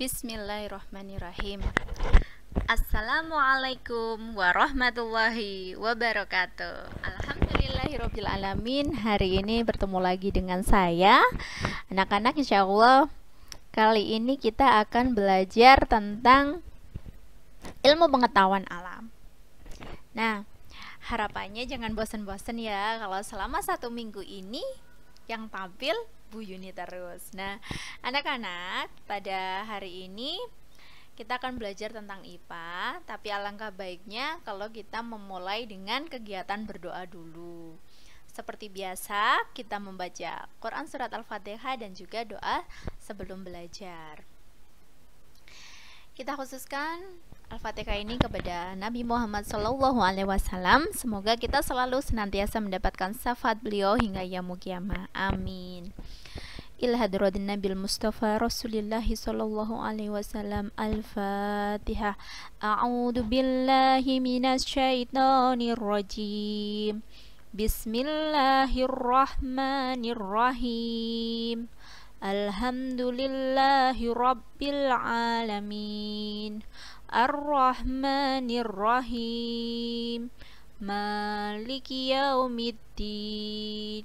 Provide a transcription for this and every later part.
Bismillahirrahmanirrahim. Assalamualaikum warahmatullahi wabarakatuh. Alhamdulillahirabbil alamin. Hari ini bertemu lagi dengan saya. Anak-anak insyaallah kali ini kita akan belajar tentang ilmu pengetahuan alam. Nah, harapannya jangan bosan-bosan ya kalau selama satu minggu ini yang tampil Bu Yuni terus. Nah, anak-anak, pada hari ini kita akan belajar tentang IPA, tapi alangkah baiknya kalau kita memulai dengan kegiatan berdoa dulu. Seperti biasa, kita membaca Quran Surat Al-Fatihah dan juga doa sebelum belajar. Kita khususkan Al-Fatihah ini kepada Nabi Muhammad SAW. Alaihi Wasallam. Semoga kita selalu senantiasa mendapatkan syafaat beliau hingga yamu kiamah. Amin. إلى حضرة النبي المصطفى رسول الله صلى الله عليه وسلم الفاتحة أعوذ بالله من الشيطان الرجيم بسم الله الرحمن الرحيم الحمد لله رب العالمين الرحمن الرحيم مالك يوم الدين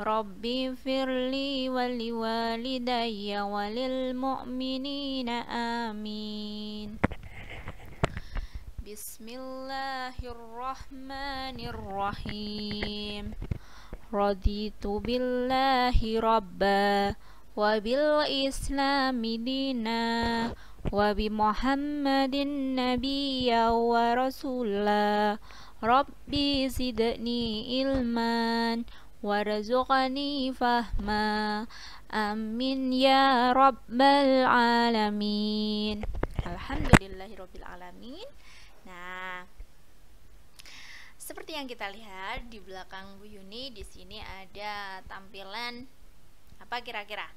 رب اغفر لي ولوالدي وللمؤمنين آمين بسم الله الرحمن الرحيم رضيت بالله ربا وبالإسلام دينا وبمحمد النبي ورسولا ربي زدني إلماً warzuqni fahma amin ya rabbal alamin alhamdulillahirobbilalamin nah seperti yang kita lihat di belakang Bu Yuni di sini ada tampilan apa kira-kira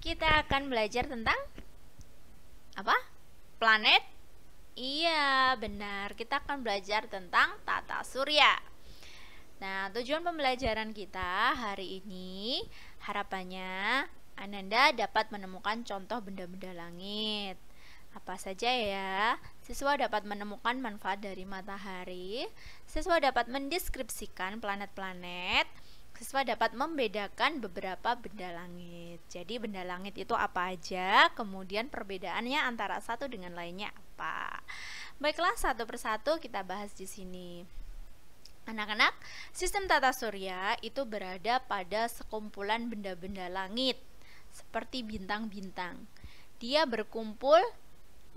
kita akan belajar tentang apa planet Iya, benar. Kita akan belajar tentang tata surya. Nah, tujuan pembelajaran kita hari ini harapannya Ananda dapat menemukan contoh benda-benda langit. Apa saja ya? Siswa dapat menemukan manfaat dari matahari, siswa dapat mendeskripsikan planet-planet, siswa dapat membedakan beberapa benda langit. Jadi benda langit itu apa aja, kemudian perbedaannya antara satu dengan lainnya apa. Baiklah, satu persatu kita bahas di sini. Anak-anak, sistem tata surya itu berada pada sekumpulan benda-benda langit seperti bintang-bintang. Dia berkumpul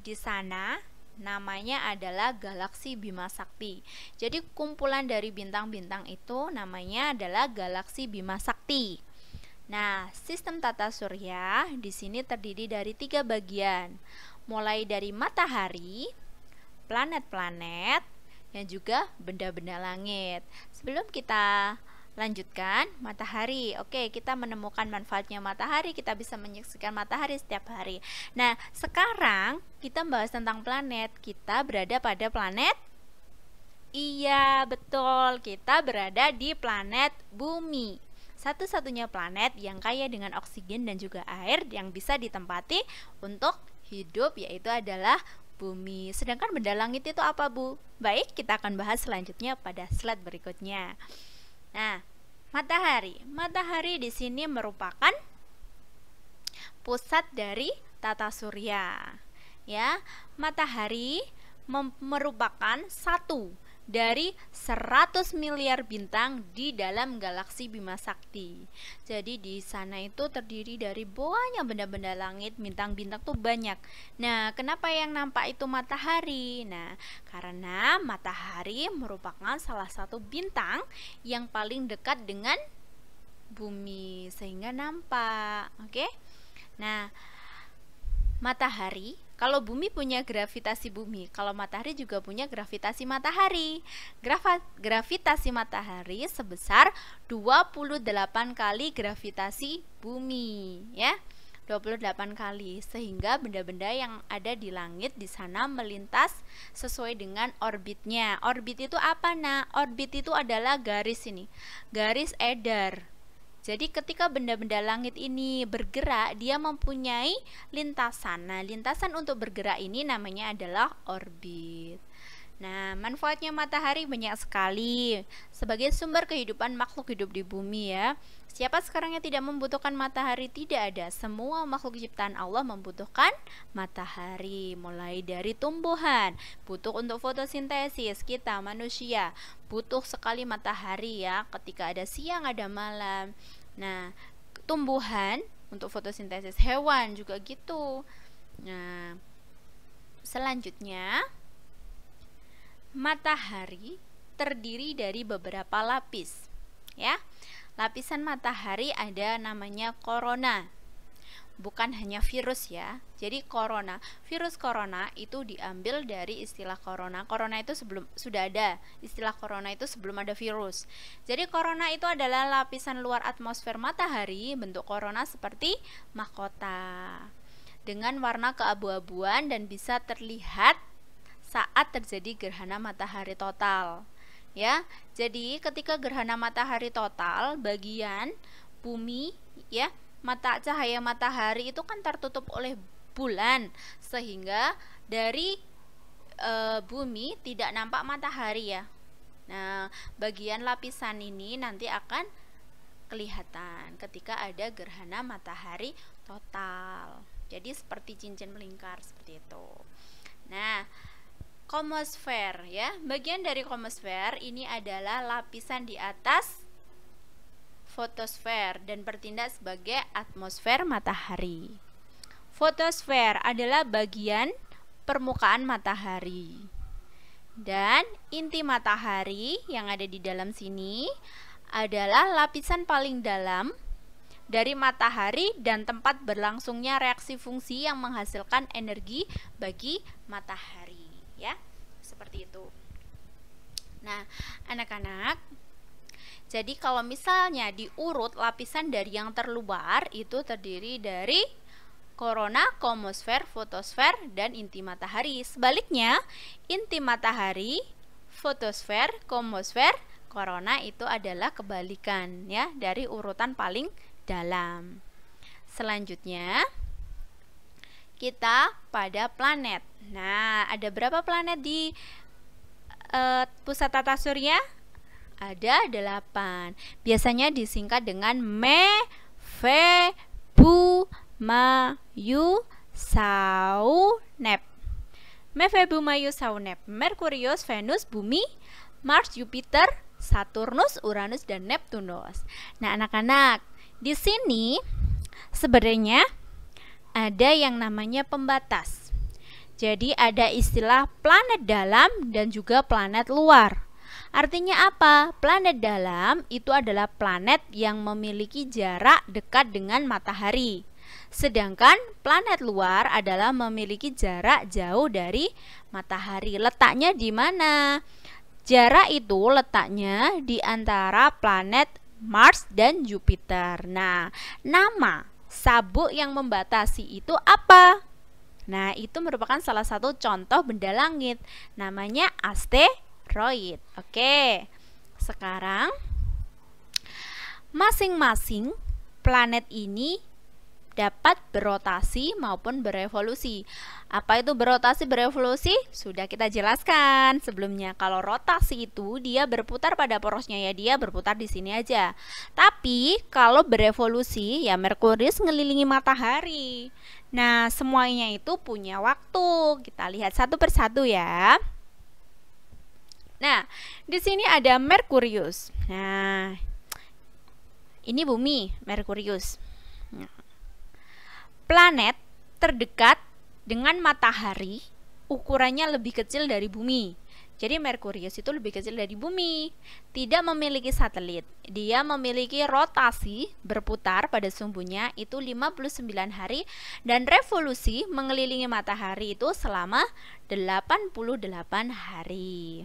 di sana namanya adalah galaksi Bima Sakti. Jadi kumpulan dari bintang-bintang itu namanya adalah galaksi Bima Sakti. Nah, sistem tata surya di sini terdiri dari tiga bagian, mulai dari matahari, planet-planet, dan juga benda-benda langit. Sebelum kita lanjutkan matahari. Oke, kita menemukan manfaatnya matahari, kita bisa menyaksikan matahari setiap hari. Nah, sekarang kita membahas tentang planet. Kita berada pada planet Iya, betul. Kita berada di planet Bumi. Satu-satunya planet yang kaya dengan oksigen dan juga air yang bisa ditempati untuk hidup yaitu adalah bumi. Sedangkan benda langit itu apa, Bu? Baik, kita akan bahas selanjutnya pada slide berikutnya. Nah, matahari. Matahari di sini merupakan pusat dari tata surya. Ya, matahari merupakan satu dari 100 miliar bintang di dalam galaksi Bima Sakti. Jadi di sana itu terdiri dari banyak benda-benda langit, bintang-bintang tuh banyak. Nah, kenapa yang nampak itu matahari? Nah, karena matahari merupakan salah satu bintang yang paling dekat dengan bumi sehingga nampak. Oke. Okay? Nah, matahari, kalau bumi punya gravitasi bumi, kalau matahari juga punya gravitasi matahari. Grafa, gravitasi matahari sebesar 28 kali gravitasi bumi, ya. 28 kali sehingga benda-benda yang ada di langit di sana melintas sesuai dengan orbitnya. Orbit itu apa, Nak? Orbit itu adalah garis ini. Garis edar. Jadi ketika benda-benda langit ini bergerak, dia mempunyai lintasan. Nah, lintasan untuk bergerak ini namanya adalah orbit. Nah, manfaatnya matahari banyak sekali sebagai sumber kehidupan makhluk hidup di bumi ya. Siapa sekarang yang tidak membutuhkan matahari? Tidak ada. Semua makhluk ciptaan Allah membutuhkan matahari, mulai dari tumbuhan, butuh untuk fotosintesis kita manusia, butuh sekali matahari ya. Ketika ada siang, ada malam. Nah, tumbuhan untuk fotosintesis hewan juga gitu. Nah, selanjutnya matahari terdiri dari beberapa lapis. Ya. Lapisan matahari ada namanya korona. Bukan hanya virus ya. Jadi corona, virus corona itu diambil dari istilah corona. Corona itu sebelum sudah ada. Istilah corona itu sebelum ada virus. Jadi corona itu adalah lapisan luar atmosfer matahari bentuk corona seperti mahkota dengan warna keabu-abuan dan bisa terlihat saat terjadi gerhana matahari total. Ya, jadi ketika gerhana matahari total, bagian bumi ya, mata cahaya matahari itu kan tertutup oleh bulan sehingga dari e, bumi tidak nampak matahari ya. Nah, bagian lapisan ini nanti akan kelihatan ketika ada gerhana matahari total. Jadi seperti cincin melingkar seperti itu. Nah, komosfer ya. Bagian dari komosfer ini adalah lapisan di atas fotosfer dan bertindak sebagai atmosfer matahari. Fotosfer adalah bagian permukaan matahari. Dan inti matahari yang ada di dalam sini adalah lapisan paling dalam dari matahari dan tempat berlangsungnya reaksi fungsi yang menghasilkan energi bagi matahari ya seperti itu nah anak-anak jadi kalau misalnya diurut lapisan dari yang terluar itu terdiri dari korona, komosfer, fotosfer, dan inti matahari. Sebaliknya, inti matahari, fotosfer, komosfer, korona itu adalah kebalikan ya dari urutan paling dalam. Selanjutnya, kita pada planet. Nah, ada berapa planet di uh, pusat tata surya? Ada delapan. Biasanya disingkat dengan Me, Ve, Bu, Ma, Yu, Sau, Nep. Me, Ve, Bu, Ma, Yu, Sau, Nep. Merkurius, Venus, Bumi, Mars, Jupiter, Saturnus, Uranus, dan Neptunus. Nah, anak-anak, di sini sebenarnya ada yang namanya pembatas. Jadi ada istilah planet dalam dan juga planet luar. Artinya apa? Planet dalam itu adalah planet yang memiliki jarak dekat dengan matahari. Sedangkan planet luar adalah memiliki jarak jauh dari matahari. Letaknya di mana? Jarak itu letaknya di antara planet Mars dan Jupiter. Nah, nama sabuk yang membatasi itu apa? Nah, itu merupakan salah satu contoh benda langit. Namanya asteroid. Oke. Sekarang masing-masing planet ini dapat berotasi maupun berevolusi. Apa itu berotasi berevolusi? Sudah kita jelaskan sebelumnya. Kalau rotasi itu dia berputar pada porosnya ya, dia berputar di sini aja. Tapi kalau berevolusi ya Merkurius ngelilingi matahari. Nah, semuanya itu punya waktu. Kita lihat satu persatu ya. Nah, di sini ada Merkurius. Nah, ini bumi Merkurius. Nah, Planet terdekat dengan matahari ukurannya lebih kecil dari bumi. Jadi Merkurius itu lebih kecil dari bumi, tidak memiliki satelit. Dia memiliki rotasi berputar pada sumbunya itu 59 hari dan revolusi mengelilingi matahari itu selama 88 hari.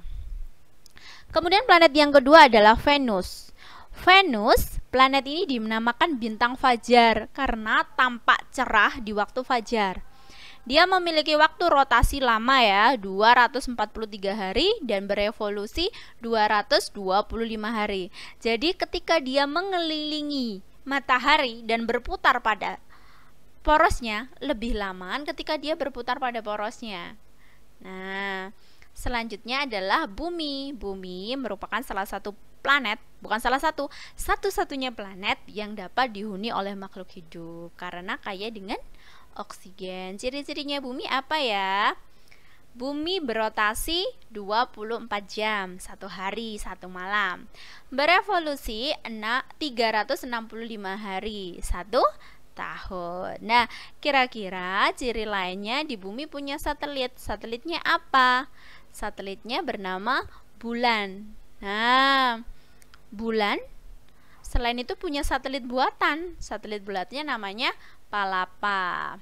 Kemudian planet yang kedua adalah Venus. Venus, planet ini dinamakan bintang fajar karena tampak cerah di waktu fajar. Dia memiliki waktu rotasi lama ya, 243 hari dan berevolusi 225 hari. Jadi ketika dia mengelilingi matahari dan berputar pada porosnya lebih lama. ketika dia berputar pada porosnya. Nah, selanjutnya adalah bumi. Bumi merupakan salah satu planet bukan salah satu satu-satunya planet yang dapat dihuni oleh makhluk hidup karena kaya dengan oksigen. Ciri-cirinya bumi apa ya? Bumi berotasi 24 jam, satu hari, satu malam. Berevolusi 365 hari, satu tahun. Nah, kira-kira ciri lainnya di bumi punya satelit. Satelitnya apa? Satelitnya bernama bulan. Nah, bulan selain itu punya satelit buatan. Satelit bulatnya namanya Palapa.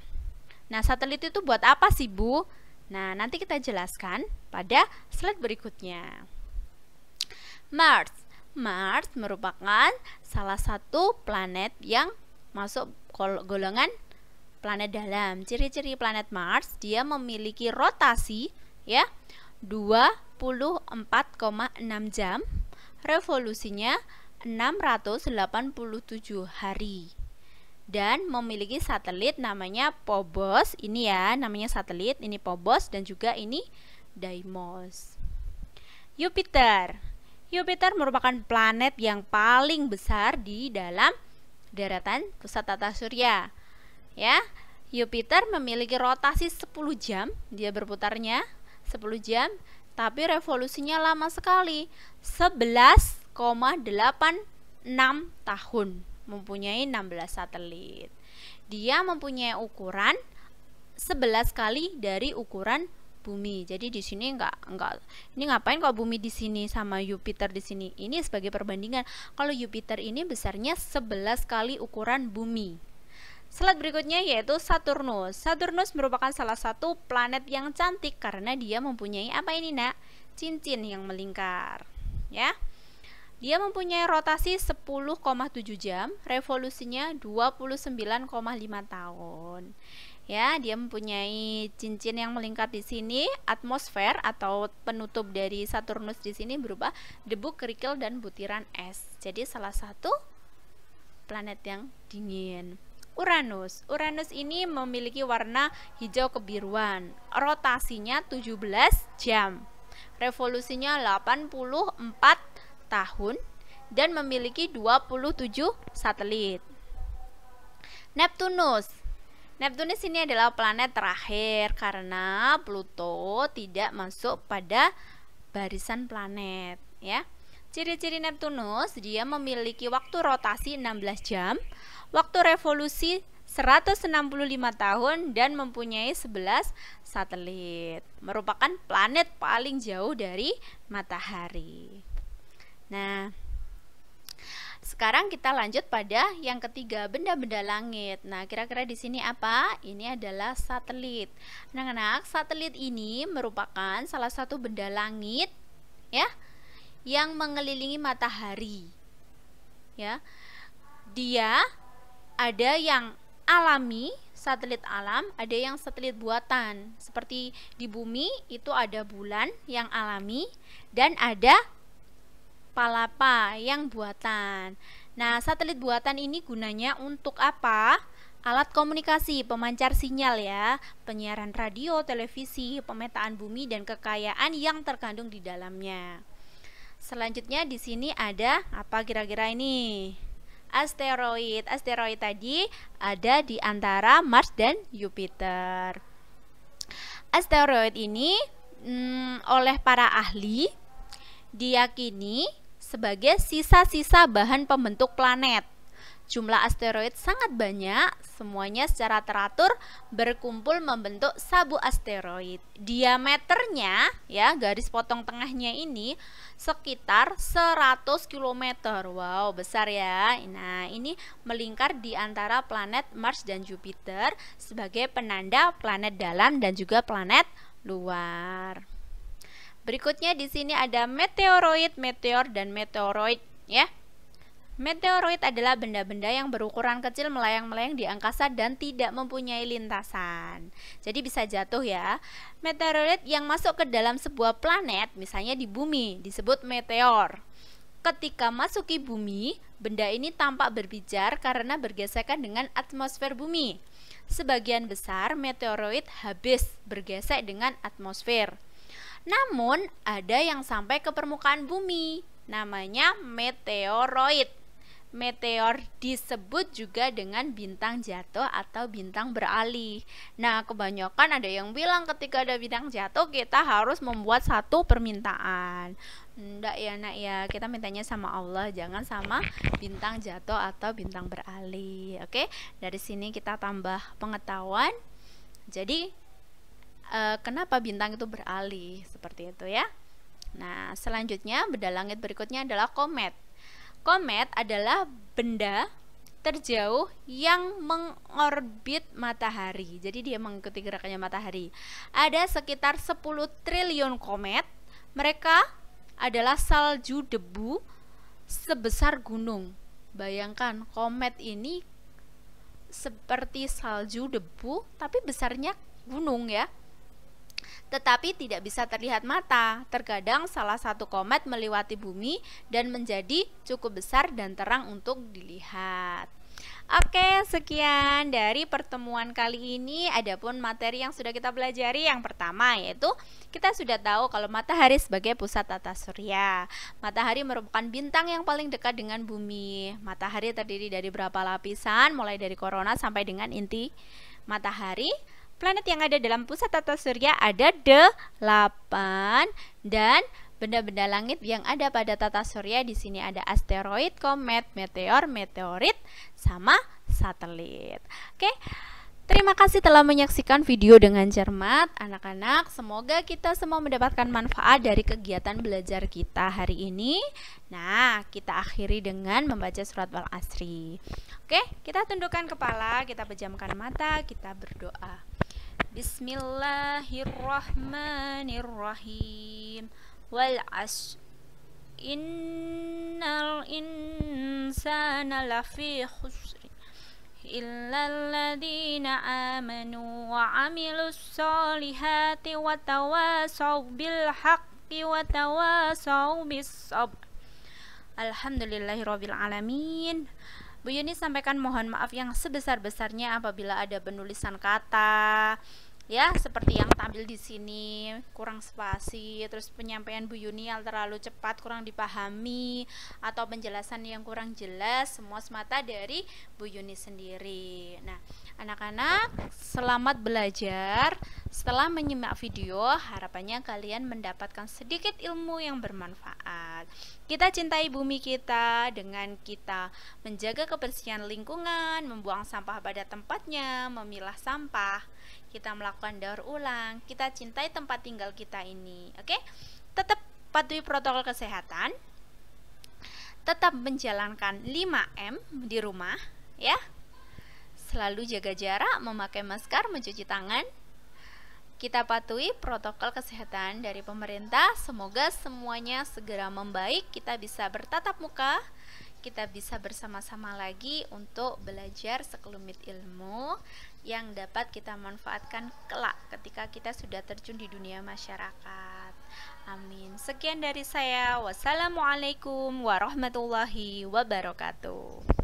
Nah, satelit itu buat apa sih, Bu? Nah, nanti kita jelaskan pada slide berikutnya. Mars. Mars merupakan salah satu planet yang masuk golongan planet dalam. Ciri-ciri planet Mars, dia memiliki rotasi ya, 44,6 jam, revolusinya 687 hari. Dan memiliki satelit namanya Phobos, ini ya, namanya satelit, ini Phobos dan juga ini Deimos. Jupiter. Jupiter merupakan planet yang paling besar di dalam daratan pusat tata surya. Ya, Jupiter memiliki rotasi 10 jam, dia berputarnya 10 jam tapi revolusinya lama sekali 11,86 tahun mempunyai 16 satelit dia mempunyai ukuran 11 kali dari ukuran bumi jadi di sini nggak nggak ini ngapain kalau bumi di sini sama Jupiter di sini ini sebagai perbandingan kalau Jupiter ini besarnya 11 kali ukuran bumi Slide berikutnya yaitu Saturnus. Saturnus merupakan salah satu planet yang cantik karena dia mempunyai apa ini, Nak? Cincin yang melingkar. Ya. Dia mempunyai rotasi 10,7 jam, revolusinya 29,5 tahun. Ya, dia mempunyai cincin yang melingkar di sini, atmosfer atau penutup dari Saturnus di sini berupa debu, kerikil dan butiran es. Jadi salah satu planet yang dingin. Uranus. Uranus ini memiliki warna hijau kebiruan. Rotasinya 17 jam. Revolusinya 84 tahun dan memiliki 27 satelit. Neptunus. Neptunus ini adalah planet terakhir karena Pluto tidak masuk pada barisan planet, ya. Ciri-ciri Neptunus, dia memiliki waktu rotasi 16 jam, waktu revolusi 165 tahun dan mempunyai 11 satelit. Merupakan planet paling jauh dari matahari. Nah, sekarang kita lanjut pada yang ketiga, benda-benda langit. Nah, kira-kira di sini apa? Ini adalah satelit. Nah, anak-anak, satelit ini merupakan salah satu benda langit ya yang mengelilingi matahari. Ya. Dia ada yang alami, satelit alam, ada yang satelit buatan. Seperti di bumi itu ada bulan yang alami dan ada palapa yang buatan. Nah, satelit buatan ini gunanya untuk apa? Alat komunikasi, pemancar sinyal ya, penyiaran radio, televisi, pemetaan bumi dan kekayaan yang terkandung di dalamnya. Selanjutnya di sini ada apa kira-kira ini? Asteroid. Asteroid tadi ada di antara Mars dan Jupiter. Asteroid ini hmm, oleh para ahli diyakini sebagai sisa-sisa bahan pembentuk planet Jumlah asteroid sangat banyak, semuanya secara teratur berkumpul membentuk sabu asteroid. Diameternya ya, garis potong tengahnya ini sekitar 100 km. Wow, besar ya. Nah, ini melingkar di antara planet Mars dan Jupiter sebagai penanda planet dalam dan juga planet luar. Berikutnya di sini ada meteoroid, meteor dan meteoroid ya. Meteoroid adalah benda-benda yang berukuran kecil melayang-melayang di angkasa dan tidak mempunyai lintasan. Jadi bisa jatuh ya. Meteoroid yang masuk ke dalam sebuah planet, misalnya di bumi, disebut meteor. Ketika masuki bumi, benda ini tampak berbijar karena bergesekan dengan atmosfer bumi. Sebagian besar meteoroid habis bergesek dengan atmosfer. Namun, ada yang sampai ke permukaan bumi, namanya meteoroid. Meteor disebut juga dengan bintang jatuh atau bintang beralih. Nah, kebanyakan ada yang bilang ketika ada bintang jatuh kita harus membuat satu permintaan. Enggak ya nak ya, kita mintanya sama Allah, jangan sama bintang jatuh atau bintang beralih. Oke, dari sini kita tambah pengetahuan. Jadi, eh, kenapa bintang itu beralih seperti itu ya? Nah, selanjutnya beda langit berikutnya adalah komet. Komet adalah benda terjauh yang mengorbit matahari. Jadi dia mengikuti gerakannya matahari. Ada sekitar 10 triliun komet. Mereka adalah salju debu sebesar gunung. Bayangkan komet ini seperti salju debu tapi besarnya gunung ya tetapi tidak bisa terlihat mata. Terkadang salah satu komet melewati bumi dan menjadi cukup besar dan terang untuk dilihat. Oke, sekian dari pertemuan kali ini. Adapun materi yang sudah kita pelajari yang pertama yaitu kita sudah tahu kalau matahari sebagai pusat tata surya. Matahari merupakan bintang yang paling dekat dengan bumi. Matahari terdiri dari berapa lapisan mulai dari korona sampai dengan inti matahari planet yang ada dalam pusat tata surya ada delapan dan benda-benda langit yang ada pada tata surya di sini ada asteroid, komet, meteor, meteorit, sama satelit. Oke. Terima kasih telah menyaksikan video dengan cermat, anak-anak. Semoga kita semua mendapatkan manfaat dari kegiatan belajar kita hari ini. Nah, kita akhiri dengan membaca surat Wal Asri. Oke, kita tundukkan kepala, kita pejamkan mata, kita berdoa. بسم الله الرحمن الرحيم والعش إن الإنسان لفي خسر إلا الذين آمنوا وعملوا الصالحات وتواصوا بالحق وتواصوا بالصبر الحمد لله رب العالمين Bu Yuni sampaikan mohon maaf yang sebesar-besarnya apabila ada penulisan kata, ya seperti yang tampil di sini kurang spasi terus penyampaian Bu Yuni yang terlalu cepat kurang dipahami atau penjelasan yang kurang jelas semua semata dari Bu Yuni sendiri nah anak-anak selamat belajar setelah menyimak video harapannya kalian mendapatkan sedikit ilmu yang bermanfaat kita cintai bumi kita dengan kita menjaga kebersihan lingkungan membuang sampah pada tempatnya memilah sampah kita melakukan daur ulang, kita cintai tempat tinggal kita ini. Oke, okay? tetap patuhi protokol kesehatan, tetap menjalankan 5M di rumah, ya. Selalu jaga jarak, memakai masker, mencuci tangan. Kita patuhi protokol kesehatan dari pemerintah. Semoga semuanya segera membaik, kita bisa bertatap muka, kita bisa bersama-sama lagi untuk belajar sekelumit ilmu yang dapat kita manfaatkan kelak ketika kita sudah terjun di dunia masyarakat. Amin. Sekian dari saya. Wassalamualaikum warahmatullahi wabarakatuh.